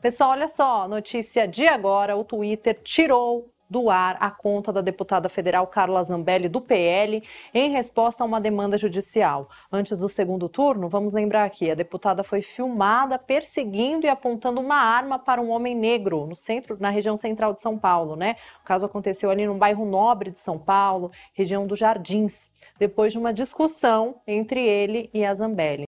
Pessoal, olha só, notícia de agora: o Twitter tirou do ar a conta da deputada federal Carla Zambelli, do PL, em resposta a uma demanda judicial. Antes do segundo turno, vamos lembrar aqui: a deputada foi filmada perseguindo e apontando uma arma para um homem negro no centro, na região central de São Paulo, né? O caso aconteceu ali no bairro nobre de São Paulo, região dos Jardins, depois de uma discussão entre ele e a Zambelli.